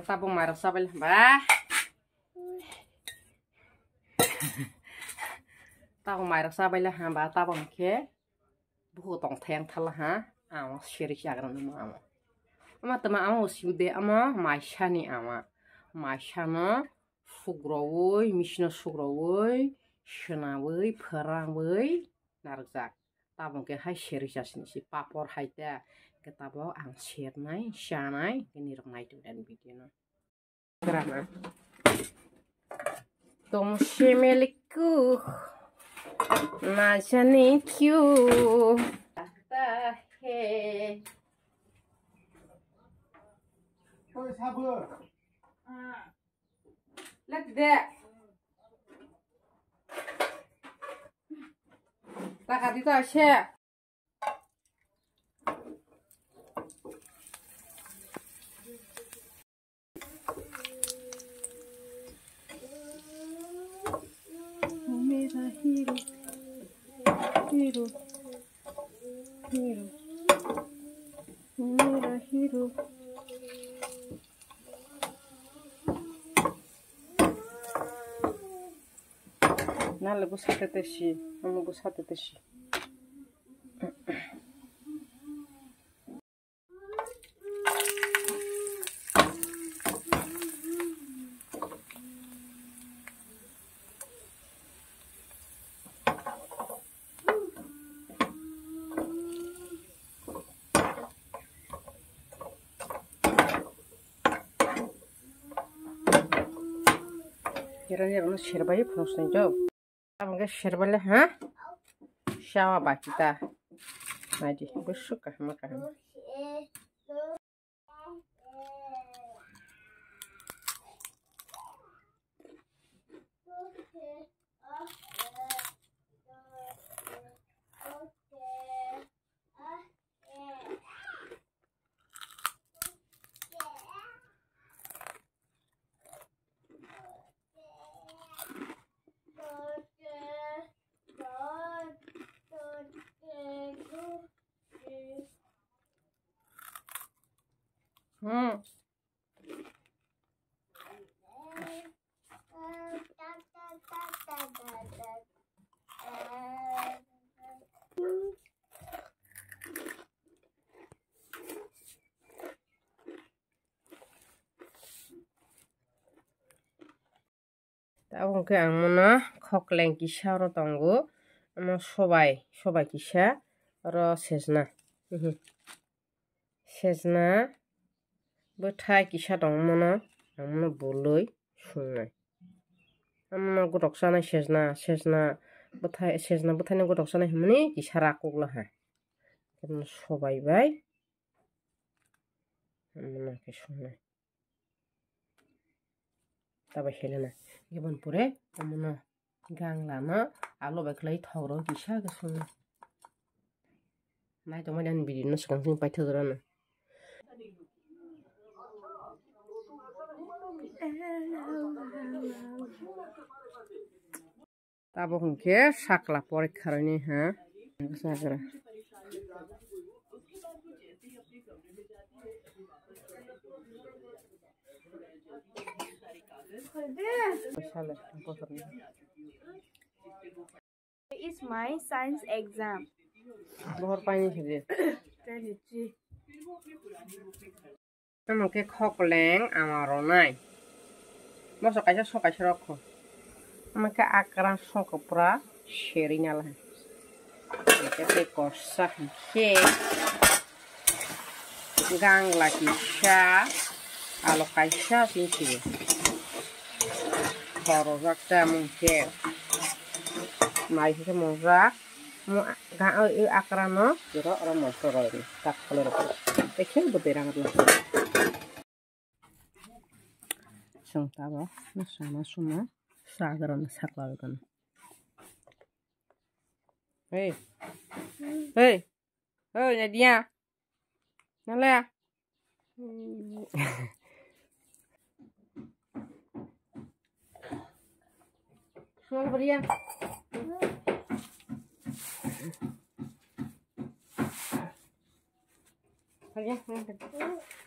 Sabu marah sabu lah bah. Tahu marah sabu lah bah. Tahu mungkin. Bukan tong tang thala ha. Ama syirik ya kan nama ama. Ama tema ama usyude ama masya ni ama. Masya no. Sugrawoi, misno sugrawoi, shenawoi, perangwoi, narzak. Tahu mungkin hai syirik ya si papor hai dia. կտավո անշերնայ շանայ ini դուրան բիդինո գրամա Tom shimelikku Najani kyu Takta he Choice habu ah. Let that Tak ada itu share hiro hiro hira hiro N-a lăgusat-te și, am lăgusat-te și. ಕಿರಣಿರನ್ನು ಶಿರ್ಬಾಯಿ ಪುನಸ್ನಿಂಜು ನಮಗೆ ಶಿರ್ಬಲೆ ಹಾಂ ಶಾವ ಬಾಕಿತಾ Nazi ಬುಷು ಕಹಮ ಕಹಮ হুম তাকে আমরা খকলেন কিসা আর তঙ্গ আমার সবাই সবাই কিসা আর শেষ না শেষ না ঠাই কিসা দংমন আমনো বলই শুননাই আমনো গটকসানাই সেজনা সেজনা বোথায় সেজনা বোথায়নি গটকসানাই মানে কিসা রাকগলা হ্যাঁ সবাই বাই আমনাকে শুননাই তারপর হেলে না গেবন পরে আমনা গাংলা না আলো বেখলাই থাওরাও কিসা শুননাই নাই তোমার বিদিন সিগাং তাবহংকে সাকলা পরীক্ষার হ্যাঁ সাকরা is my science exam. बहुत पानी छिड़े। चलिए। हम उनके खोकलेंग आमारोनाई। मस्त kaisa सो कैसा amaka akran soko pra sherinya lah kita kosa ke gang lagi sha alo kai sha sin ki haro zakta mun ke mai se mun ra mu ga e, e akran no jiro ro mo so tak kalor ko te khel bo terang ro sung ta ba sadar mesak lah kan hei hei hei Nadia nala ya beri ya Beri ya Beri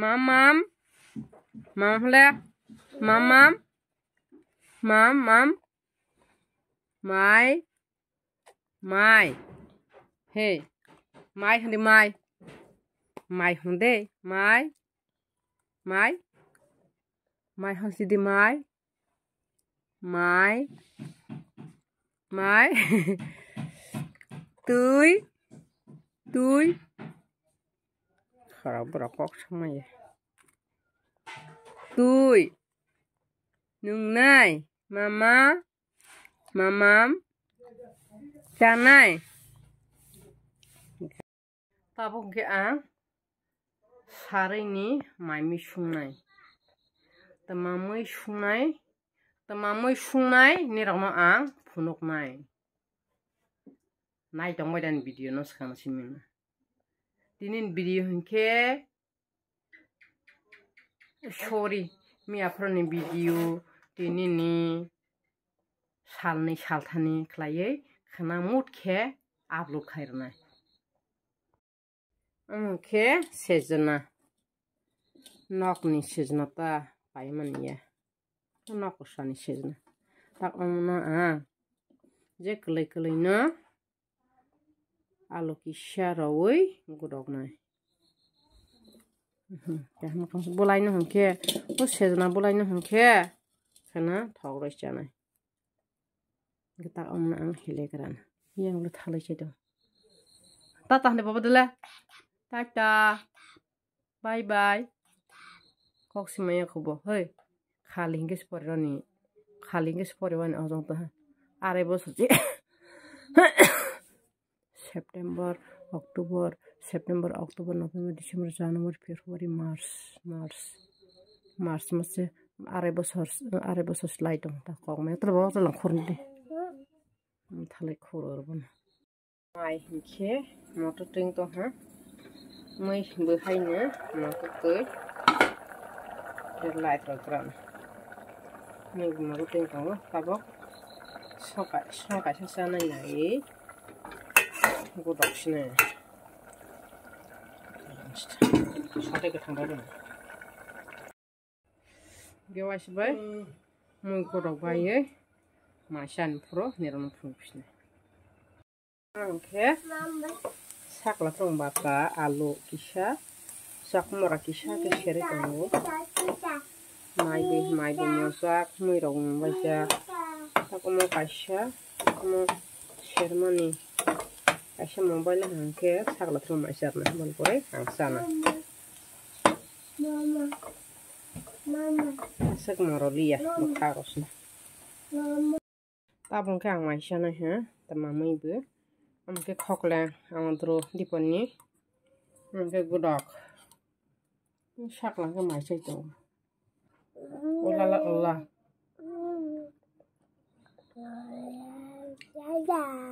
Mom, mom. Mom, hello. Mom, mom. Mom, mom. My. My. Hey. My, honey, my. My, honey, my. My. My, honey, my. My. My. tui tui Harap rokok sama ya. Tui. Nungnai. Mama. Mamam. Canai. Tabung ke a. Sari ni maimi sungai. Temamui sungai. Temamui sungai ni rama ang punuk nai. Nai tong badan video no sekarang simin. dinin video hinke sorry mi afroni video dinini salni saltani klayei khana mut khe ablu khairna ke sezna nok ni sezna ta payman ye nok shani sezna ta omna a je klai klai na আলুকিসা রওই গুড়ক নয় বলাইনো হংখে ও সেজনা বলাইনো হংখে খানা ঠক রয়েছে নাই তা অমনা আং হেলে গেরান ইয়াংগুলো থালাইছে দো তা তাহলে বাবা দিলে টাটা বাই বাই কক্সিমাইয়া খুব হই খালি গেছে পরে নি খালি গেছে পরে অজন্ত আড়াই বছর যে September October September October November December January February March March March মাসে আড়াই বছর আড়াই বছর সেলাই দং তা কমায় তো বাবা তো খরনি দে তাহলে খরব না মাই হিখে মটর টিং তো হ্যাঁ মই বহাইনে মটর তৈ লাইট প্রোগ্রাম মই মটর টিং তো হ্যাঁ? পাবো সকাল সকাল সাসা নাই 이거 낚시네 진짜 사대가 당가리네 이게 와시발 뭐이거라고 하예 맛이 안 풀어 이렇게 sakla tong baka alu kisha sak mora kisha ke shere tong mai be mai be mo sak mo irong عشان موبايلنا هنكيف شغلت روم عشرنا هم البوي عمسانا ماما ماما سق مرولية بخارشنا طبعا كان عشانا ها تمام يبي أمك كحكلا عمدرو ديبوني أمك قداك شغلنا كما عشيتو ولا لا الله Yeah.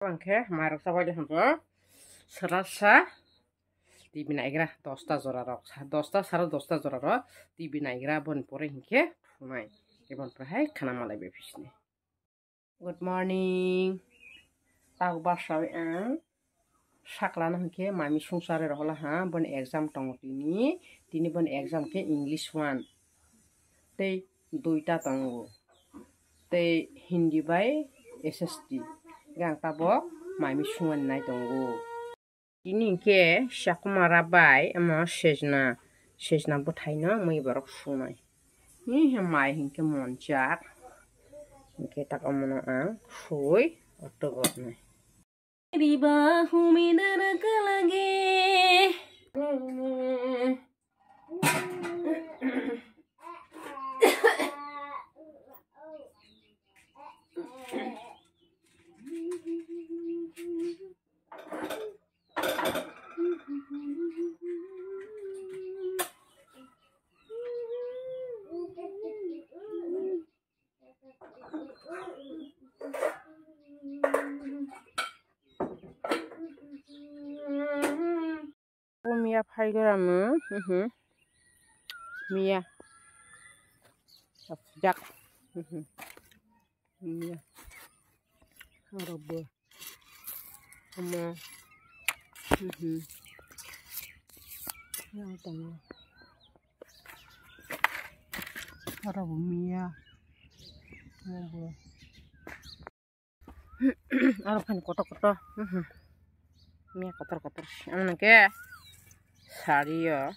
Anke, maar ik zal wel gaan doen. Sarasa, die binagra, dosta zoraro, dosta sara dosta zoraro, die binagra bon porinke, my, even perhaps kan I'm alive fishne. Good morning. তাও বাসাও সাকলানো হইকে মামি সংসারে রহলা হ্যাঁ বন exam টং তিনি তিনি বন এক্সামকে ইংলিশ ওয়ান তে দুইটা টঙ্গ তে হিন্দি বাই এস এস টি tabo mai mami shuwan na dongo dini ke shakuma rabai ama shejna shejna butai na mai barok shumai ni hemai hinke monjar hinke takamuna ang shui otogot na ribahu midarak lagi Mm-hmm. 미야 8g은 미야 부작 미야 roboh sama hmm yang tahu roboh mia roboh Arab kan kotor-kotor mhm. mia kotor-kotor anak ke sari ya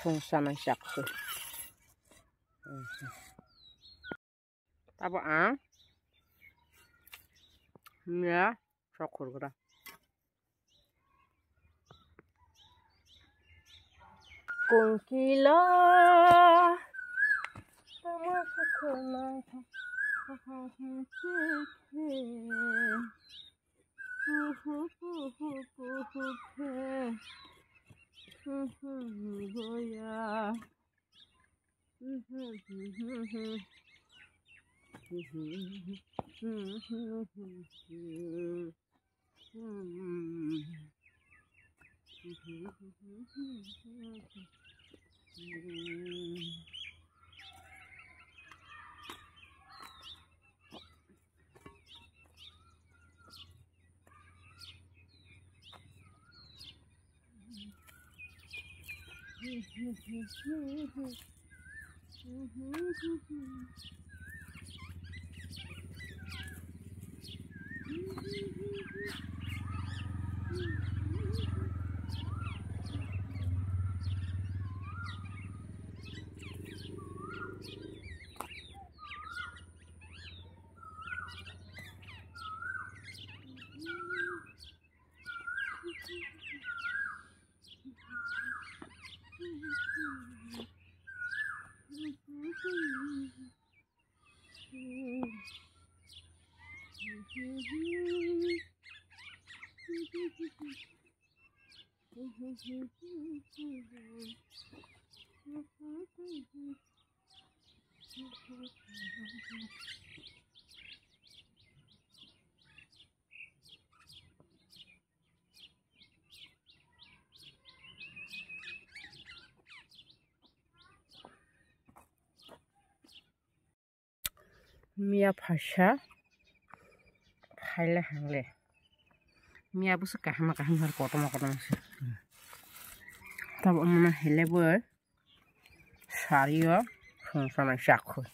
fungsi sama mhm. saksu Apa ah? শখ করা কোকিলা তোমার খোলা Mm-hmm. Mm-hmm. Mm-hmm. মিয়া ফাশা খাইলে হাঙলে মিয়া বুঝছে কাহামা কাহামার কত মা কত মাসে তবে মনে হলে বইয়ের সারি ও সমসাময়িক স্বাক্ষর